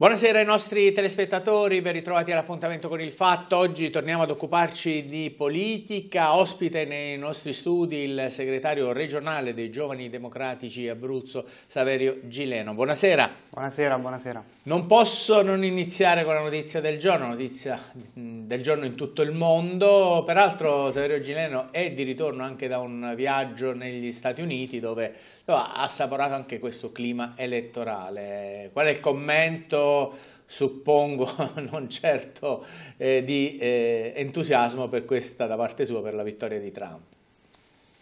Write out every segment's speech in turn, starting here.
Buonasera ai nostri telespettatori, ben ritrovati all'appuntamento con il Fatto. Oggi torniamo ad occuparci di politica. Ospite nei nostri studi il segretario regionale dei Giovani Democratici Abruzzo, Saverio Gileno. Buonasera. Buonasera, buonasera. Non posso non iniziare con la notizia del giorno, notizia mm, del giorno in tutto il mondo. Peraltro Saverio Gileno è di ritorno anche da un viaggio negli Stati Uniti dove ha assaporato anche questo clima elettorale. Qual è il commento, suppongo, non certo eh, di eh, entusiasmo per questa da parte sua per la vittoria di Trump?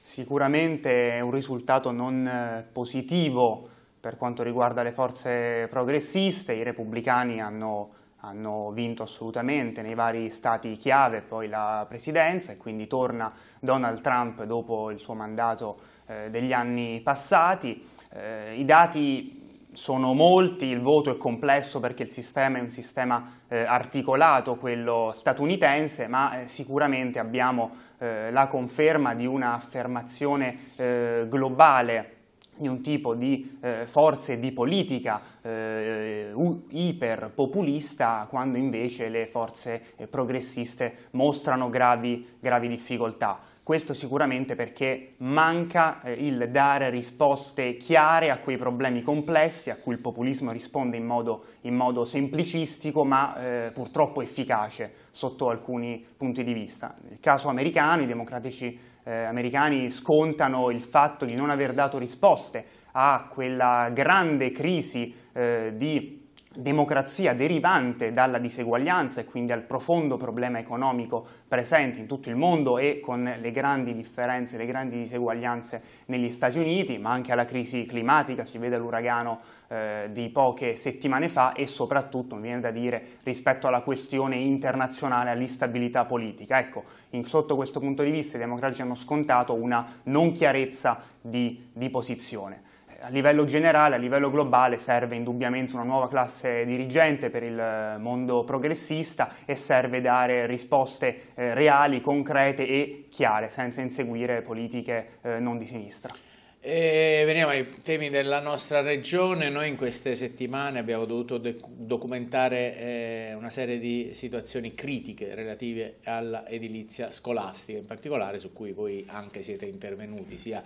Sicuramente è un risultato non eh, positivo per quanto riguarda le forze progressiste, i repubblicani hanno hanno vinto assolutamente nei vari stati chiave poi la presidenza e quindi torna Donald Trump dopo il suo mandato eh, degli anni passati. Eh, I dati sono molti, il voto è complesso perché il sistema è un sistema eh, articolato, quello statunitense, ma eh, sicuramente abbiamo eh, la conferma di una affermazione eh, globale di un tipo di eh, forze di politica eh, iperpopulista quando invece le forze eh, progressiste mostrano gravi, gravi difficoltà. Questo sicuramente perché manca eh, il dare risposte chiare a quei problemi complessi a cui il populismo risponde in modo, in modo semplicistico ma eh, purtroppo efficace sotto alcuni punti di vista. Nel caso americano i democratici eh, americani scontano il fatto di non aver dato risposte a quella grande crisi eh, di democrazia derivante dalla diseguaglianza e quindi al profondo problema economico presente in tutto il mondo e con le grandi differenze, le grandi diseguaglianze negli Stati Uniti, ma anche alla crisi climatica, si vede l'uragano eh, di poche settimane fa e soprattutto, mi viene da dire, rispetto alla questione internazionale, all'instabilità politica. Ecco, in, sotto questo punto di vista i democratici hanno scontato una non chiarezza di, di posizione a livello generale, a livello globale, serve indubbiamente una nuova classe dirigente per il eh, mondo progressista e serve dare risposte eh, reali, concrete e chiare, senza inseguire politiche eh, non di sinistra. E veniamo ai temi della nostra regione, noi in queste settimane abbiamo dovuto documentare eh, una serie di situazioni critiche relative all'edilizia scolastica, in particolare su cui voi anche siete intervenuti, sia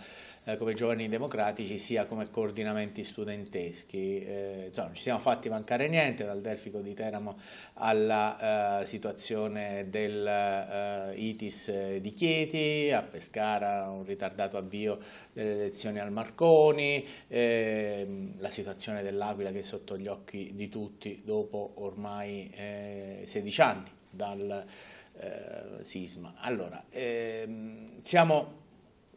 eh, come giovani democratici sia come coordinamenti studenteschi. Eh, insomma, non ci siamo fatti mancare niente dal Delfico di Teramo alla eh, situazione eh, ITIS eh, di Chieti, a Pescara un ritardato avvio delle elezioni al Marconi, ehm, la situazione dell'Aquila che è sotto gli occhi di tutti dopo ormai 16 anni dal sisma. Allora, ehm, siamo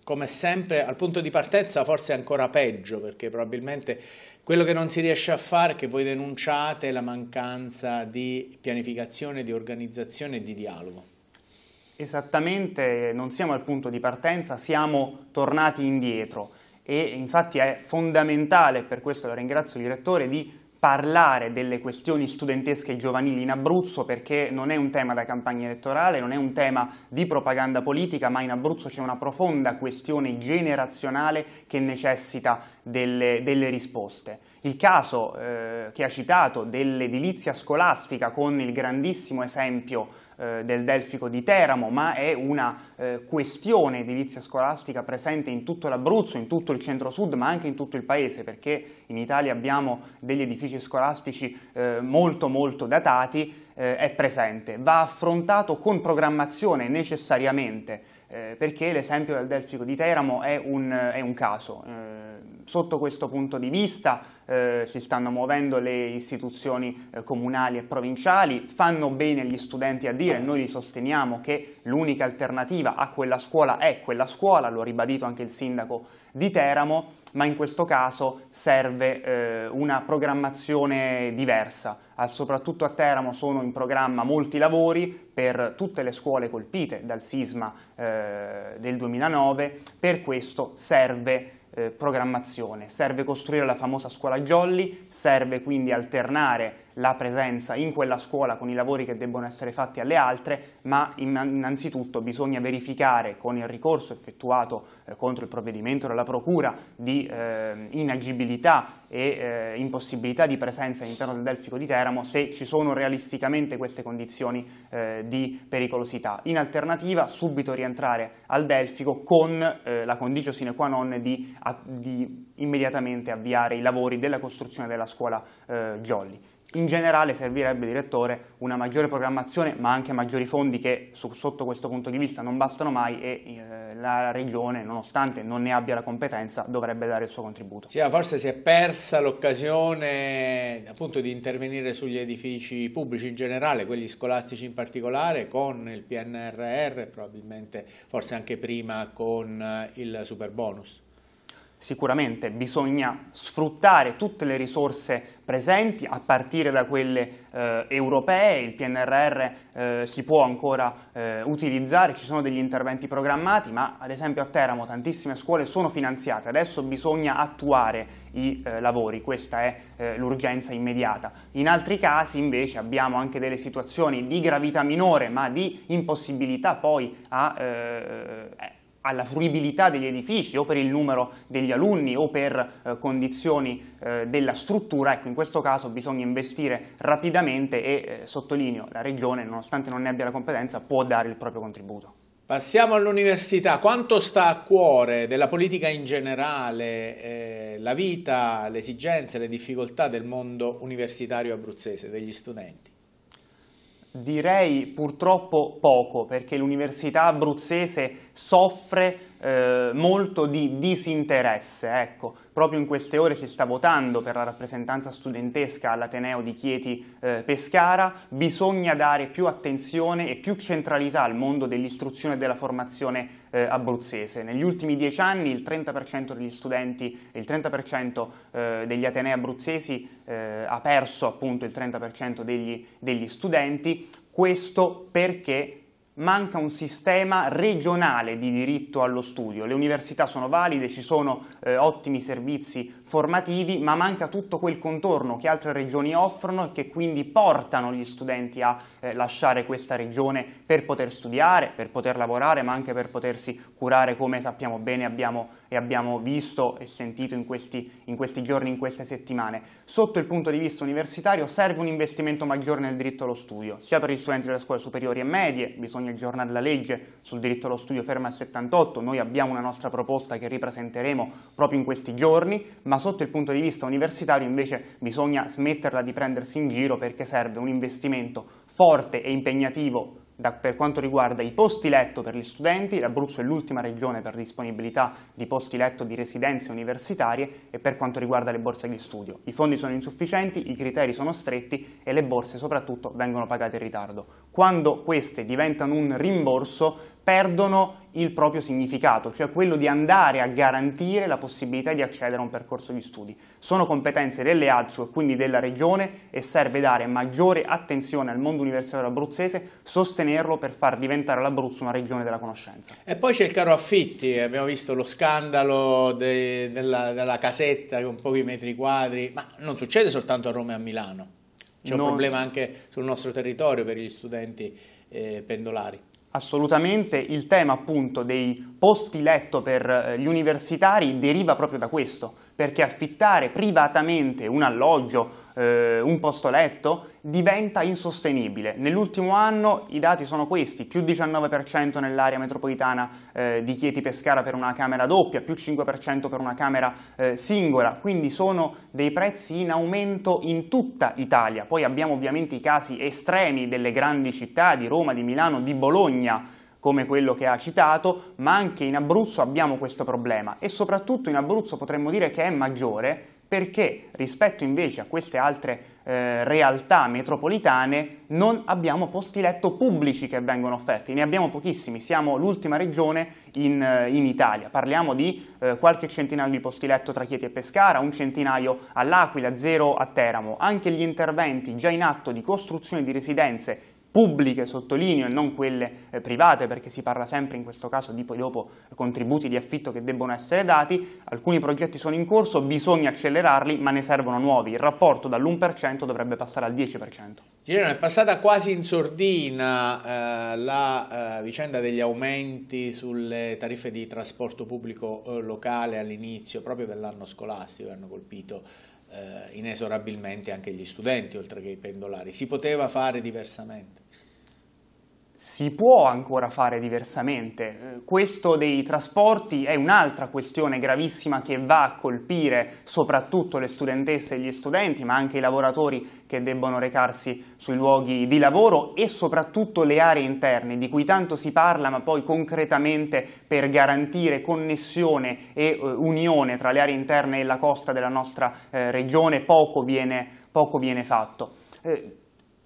come sempre al punto di partenza forse ancora peggio perché probabilmente quello che non si riesce a fare è che voi denunciate la mancanza di pianificazione, di organizzazione e di dialogo. Esattamente, non siamo al punto di partenza, siamo tornati indietro e infatti è fondamentale, per questo la ringrazio direttore, di parlare delle questioni studentesche e giovanili in Abruzzo perché non è un tema da campagna elettorale, non è un tema di propaganda politica, ma in Abruzzo c'è una profonda questione generazionale che necessita delle, delle risposte. Il caso eh, che ha citato dell'edilizia scolastica con il grandissimo esempio eh, del Delfico di Teramo, ma è una eh, questione edilizia scolastica presente in tutto l'Abruzzo, in tutto il centro-sud, ma anche in tutto il paese, perché in Italia abbiamo degli edifici scolastici eh, molto molto datati, eh, è presente. Va affrontato con programmazione necessariamente eh, perché l'esempio del Delfico di Teramo è un, è un caso. Eh, sotto questo punto di vista eh, si stanno muovendo le istituzioni eh, comunali e provinciali, fanno bene gli studenti a dire, noi li sosteniamo, che l'unica alternativa a quella scuola è quella scuola, lo ha ribadito anche il sindaco di Teramo, ma in questo caso serve eh, una programmazione diversa. Ah, soprattutto a Teramo sono in programma molti lavori per tutte le scuole colpite dal sisma eh, del 2009, per questo serve eh, programmazione, serve costruire la famosa scuola Jolly, serve quindi alternare la presenza in quella scuola con i lavori che debbono essere fatti alle altre, ma innanzitutto bisogna verificare con il ricorso effettuato eh, contro il provvedimento della Procura di eh, inagibilità e eh, impossibilità di presenza all'interno del Delfico di Teramo se ci sono realisticamente queste condizioni eh, di pericolosità. In alternativa subito rientrare al Delfico con eh, la condicio sine qua non di, di, immediatamente avviare i lavori della costruzione della scuola Giolli. Eh, in generale servirebbe, direttore, una maggiore programmazione ma anche maggiori fondi che su, sotto questo punto di vista non bastano mai e eh, la Regione, nonostante non ne abbia la competenza, dovrebbe dare il suo contributo. Sì, forse si è persa l'occasione appunto di intervenire sugli edifici pubblici in generale, quelli scolastici in particolare, con il PNRR, probabilmente forse anche prima con eh, il super bonus. Sicuramente bisogna sfruttare tutte le risorse presenti, a partire da quelle eh, europee, il PNRR eh, si può ancora eh, utilizzare, ci sono degli interventi programmati, ma ad esempio a Teramo tantissime scuole sono finanziate, adesso bisogna attuare i eh, lavori, questa è eh, l'urgenza immediata. In altri casi invece abbiamo anche delle situazioni di gravità minore, ma di impossibilità poi a eh, alla fruibilità degli edifici o per il numero degli alunni o per eh, condizioni eh, della struttura, ecco in questo caso bisogna investire rapidamente e eh, sottolineo la regione nonostante non ne abbia la competenza può dare il proprio contributo. Passiamo all'università, quanto sta a cuore della politica in generale eh, la vita, le esigenze, le difficoltà del mondo universitario abruzzese, degli studenti? Direi purtroppo poco, perché l'università abruzzese soffre eh, molto di disinteresse. Ecco, proprio in queste ore si sta votando per la rappresentanza studentesca all'Ateneo di Chieti eh, Pescara, bisogna dare più attenzione e più centralità al mondo dell'istruzione e della formazione eh, abruzzese. Negli ultimi dieci anni il 30% degli studenti, il 30% eh, degli Atenei abruzzesi eh, ha perso appunto il 30% degli, degli studenti, questo perché manca un sistema regionale di diritto allo studio. Le università sono valide, ci sono eh, ottimi servizi formativi, ma manca tutto quel contorno che altre regioni offrono e che quindi portano gli studenti a eh, lasciare questa regione per poter studiare, per poter lavorare, ma anche per potersi curare come sappiamo bene abbiamo, e abbiamo visto e sentito in questi, in questi giorni, in queste settimane. Sotto il punto di vista universitario serve un investimento maggiore nel diritto allo studio, sia per gli studenti delle scuole superiori e medie, bisogna ogni giornale la legge sul diritto allo studio ferma al 78, noi abbiamo una nostra proposta che ripresenteremo proprio in questi giorni, ma sotto il punto di vista universitario invece bisogna smetterla di prendersi in giro perché serve un investimento forte e impegnativo da, per quanto riguarda i posti letto per gli studenti, l'Abruzzo è l'ultima regione per disponibilità di posti letto di residenze universitarie e per quanto riguarda le borse di studio. I fondi sono insufficienti, i criteri sono stretti e le borse soprattutto vengono pagate in ritardo. Quando queste diventano un rimborso perdono il proprio significato, cioè quello di andare a garantire la possibilità di accedere a un percorso di studi. Sono competenze delle ADSU e quindi della Regione e serve dare maggiore attenzione al mondo universitario abruzzese, sostenerlo per far diventare l'Abruzzo una regione della conoscenza. E poi c'è il caro affitti, abbiamo visto lo scandalo de, della, della casetta con pochi metri quadri, ma non succede soltanto a Roma e a Milano. C'è un non... problema anche sul nostro territorio per gli studenti eh, pendolari. Assolutamente, il tema appunto dei posti letto per eh, gli universitari deriva proprio da questo, perché affittare privatamente un alloggio, eh, un posto letto, diventa insostenibile. Nell'ultimo anno i dati sono questi, più 19% nell'area metropolitana eh, di Chieti-Pescara per una camera doppia, più 5% per una camera eh, singola, quindi sono dei prezzi in aumento in tutta Italia. Poi abbiamo ovviamente i casi estremi delle grandi città di Roma, di Milano, di Bologna, come quello che ha citato, ma anche in Abruzzo abbiamo questo problema e soprattutto in Abruzzo potremmo dire che è maggiore perché rispetto invece a queste altre eh, realtà metropolitane non abbiamo posti letto pubblici che vengono offerti, ne abbiamo pochissimi, siamo l'ultima regione in, eh, in Italia, parliamo di eh, qualche centinaio di posti letto tra Chieti e Pescara, un centinaio all'Aquila, zero a Teramo, anche gli interventi già in atto di costruzione di residenze pubbliche, sottolineo, e non quelle eh, private, perché si parla sempre in questo caso di poi dopo contributi di affitto che debbono essere dati, alcuni progetti sono in corso, bisogna accelerarli, ma ne servono nuovi, il rapporto dall'1% dovrebbe passare al 10%. Girino, è passata quasi in sordina eh, la eh, vicenda degli aumenti sulle tariffe di trasporto pubblico eh, locale all'inizio proprio dell'anno scolastico, hanno colpito eh, inesorabilmente anche gli studenti, oltre che i pendolari. Si poteva fare diversamente si può ancora fare diversamente. Eh, questo dei trasporti è un'altra questione gravissima che va a colpire soprattutto le studentesse e gli studenti, ma anche i lavoratori che debbono recarsi sui luoghi di lavoro e soprattutto le aree interne, di cui tanto si parla, ma poi concretamente per garantire connessione e eh, unione tra le aree interne e la costa della nostra eh, regione poco viene, poco viene fatto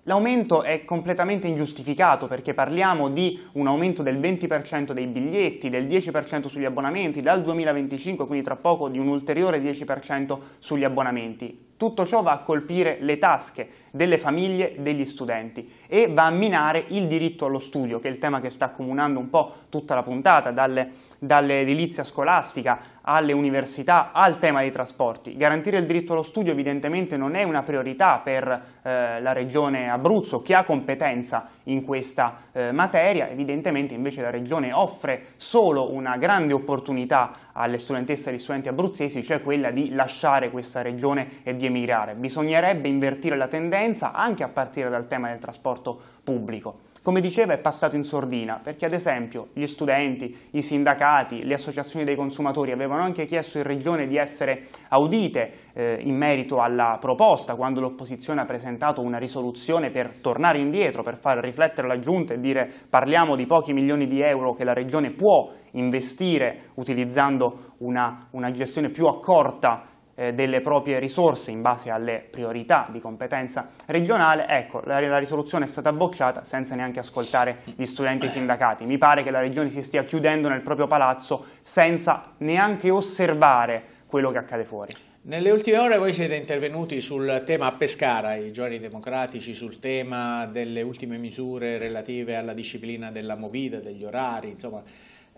L'aumento è completamente ingiustificato perché parliamo di un aumento del 20% dei biglietti, del 10% sugli abbonamenti, dal 2025, quindi tra poco di un ulteriore 10% sugli abbonamenti. Tutto ciò va a colpire le tasche delle famiglie, degli studenti e va a minare il diritto allo studio, che è il tema che sta accomunando un po' tutta la puntata, dalle, dall'edilizia scolastica alle università, al tema dei trasporti. Garantire il diritto allo studio evidentemente non è una priorità per eh, la regione Abruzzo, che ha competenza in questa eh, materia, evidentemente invece la regione offre solo una grande opportunità alle studentesse e agli studenti abruzzesi, cioè quella di lasciare questa regione e di emigrare. Bisognerebbe invertire la tendenza anche a partire dal tema del trasporto pubblico. Come diceva è passato in sordina, perché ad esempio gli studenti, i sindacati, le associazioni dei consumatori avevano anche chiesto in Regione di essere audite eh, in merito alla proposta, quando l'opposizione ha presentato una risoluzione per tornare indietro, per far riflettere la Giunta e dire parliamo di pochi milioni di euro che la Regione può investire utilizzando una, una gestione più accorta eh, delle proprie risorse in base alle priorità di competenza regionale, ecco, la, la, risoluzione è stata bocciata senza neanche ascoltare gli studenti sindacati. Mi pare che la regione si stia chiudendo nel proprio palazzo senza neanche osservare quello che accade fuori. Nelle ultime ore voi siete intervenuti sul tema a Pescara, i giovani democratici, sul tema delle ultime misure relative alla disciplina della movida, degli orari, insomma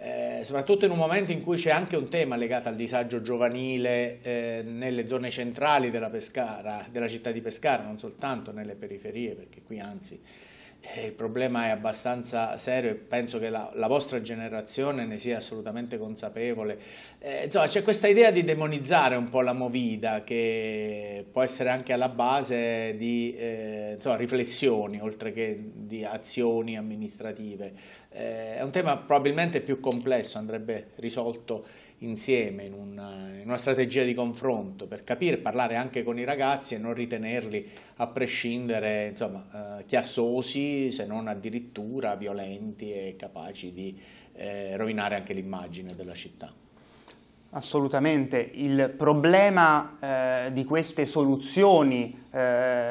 eh, soprattutto in un momento in cui c'è anche un tema legato al disagio giovanile eh, nelle zone centrali della, Pescara, della città di Pescara, non soltanto nelle periferie, perché qui anzi eh, il problema è abbastanza serio e penso che la, la vostra generazione ne sia assolutamente consapevole. Eh, insomma, c'è questa idea di demonizzare un po' la movida che può essere anche alla base di eh, insomma, riflessioni, oltre che di azioni amministrative. Eh, è un tema probabilmente più complesso, andrebbe risolto insieme in una, in una, strategia di confronto per capire, e parlare anche con i ragazzi e non ritenerli a prescindere insomma, eh, chiassosi se non addirittura violenti e capaci di eh, rovinare anche l'immagine della città. Assolutamente, il problema eh, di queste soluzioni eh,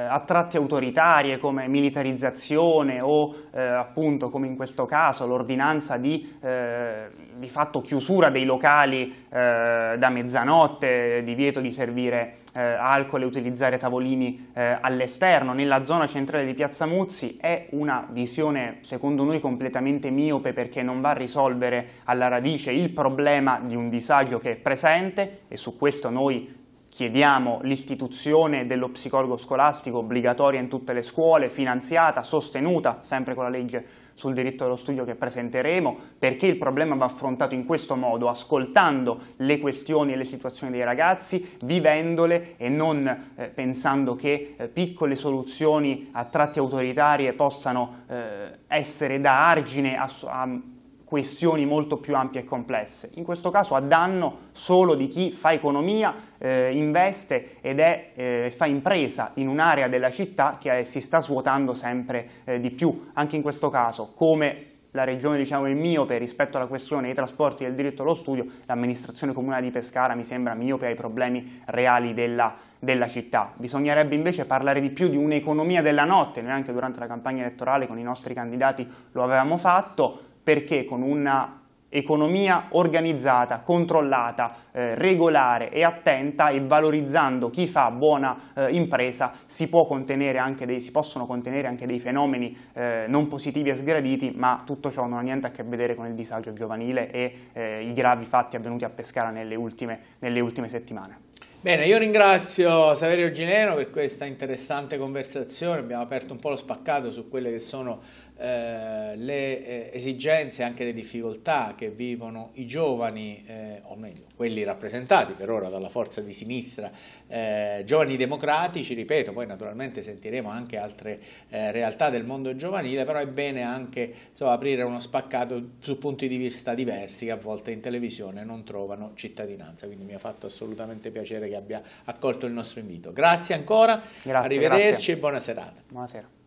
a tratti autoritarie come militarizzazione o eh, appunto come in questo caso l'ordinanza di, eh, di fatto chiusura dei locali eh, da mezzanotte, divieto di servire eh, alcol e utilizzare tavolini eh, all'esterno nella zona centrale di Piazza Muzzi è una visione secondo noi completamente miope perché non va a risolvere alla radice il problema di un disagio che è presente e su questo noi Chiediamo l'istituzione dello psicologo scolastico obbligatoria in tutte le scuole, finanziata, sostenuta, sempre con la legge sul diritto allo studio che presenteremo, perché il problema va affrontato in questo modo, ascoltando le questioni e le situazioni dei ragazzi, vivendole e non eh, pensando che eh, piccole soluzioni a tratti autoritarie possano eh, essere da argine a, a questioni molto più ampie e complesse, in questo caso a danno solo di chi fa economia, eh, investe ed è, eh, fa impresa in un'area della città che eh, si sta svuotando sempre eh, di più, anche in questo caso come la regione diciamo è miope rispetto alla questione dei trasporti e del diritto allo studio, l'amministrazione comunale di Pescara mi sembra miope ai problemi reali della, della città. Bisognerebbe invece parlare di più di un'economia della notte, noi anche durante la campagna elettorale con i nostri candidati lo avevamo fatto, perché con una economia organizzata, controllata, eh, regolare e attenta e valorizzando chi fa buona eh, impresa si, contenere dei, si, possono contenere anche dei fenomeni eh, non positivi e sgraditi ma tutto ciò non ha niente a che vedere con il disagio giovanile e eh, i gravi fatti avvenuti a Pescara nelle ultime, nelle ultime settimane. Bene, io ringrazio Saverio Gineno per questa interessante conversazione, abbiamo aperto un po' lo spaccato su quelle che sono eh, le eh, esigenze e anche le difficoltà che vivono i giovani, eh, o meglio, quelli rappresentati per ora dalla forza di sinistra, eh, giovani democratici, ripeto, poi naturalmente sentiremo anche altre eh, realtà del mondo giovanile, però è bene anche insomma, aprire uno spaccato su punti di vista diversi che a volte in televisione non trovano cittadinanza, quindi mi ha fatto assolutamente piacere che abbia accolto il nostro invito. Grazie ancora, grazie, arrivederci grazie. e buona serata. Buonasera.